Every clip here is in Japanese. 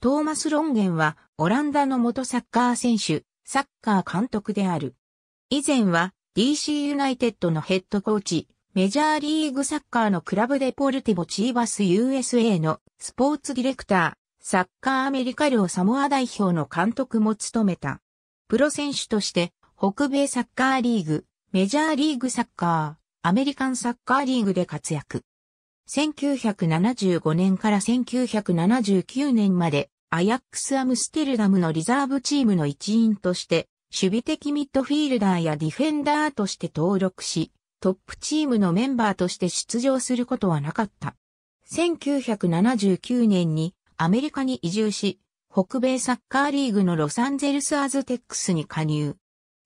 トーマス・ロンゲンは、オランダの元サッカー選手、サッカー監督である。以前は、DC ユナイテッドのヘッドコーチ、メジャーリーグサッカーのクラブデポルティボ・チーバス USA のスポーツディレクター、サッカーアメリカ領サモア代表の監督も務めた。プロ選手として、北米サッカーリーグ、メジャーリーグサッカー、アメリカンサッカーリーグで活躍。1975年から1979年までアヤックス・アムステルダムのリザーブチームの一員として、守備的ミッドフィールダーやディフェンダーとして登録し、トップチームのメンバーとして出場することはなかった。1979年にアメリカに移住し、北米サッカーリーグのロサンゼルスアズテックスに加入。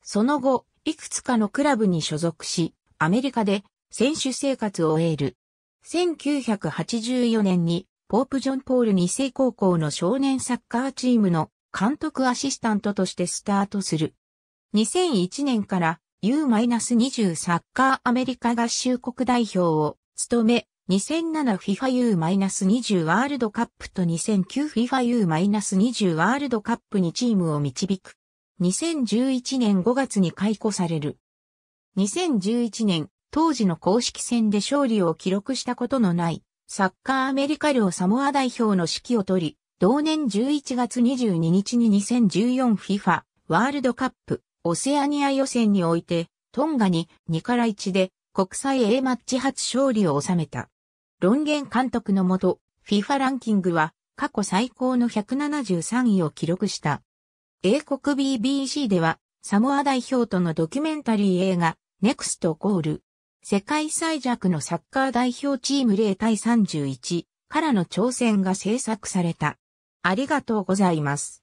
その後、いくつかのクラブに所属し、アメリカで選手生活を終える。1984年にポープ・ジョン・ポール2世高校の少年サッカーチームの監督アシスタントとしてスタートする。2001年から U-20 サッカーアメリカ合衆国代表を務め、2007FIFAU-20 ワールドカップと 2009FIFAU-20 ワールドカップにチームを導く。2011年5月に解雇される。2011年、当時の公式戦で勝利を記録したことのないサッカーアメリカ領サモア代表の指揮を取り、同年11月22日に 2014FIFA ワールドカップオセアニア予選において、トンガに2から1で国際 A マッチ初勝利を収めた。ロンゲン監督のもと、FIFA ランキングは過去最高の173位を記録した。英国 BBC ではサモア代表とのドキュメンタリー映画、ネクストコール、世界最弱のサッカー代表チーム0対31からの挑戦が制作された。ありがとうございます。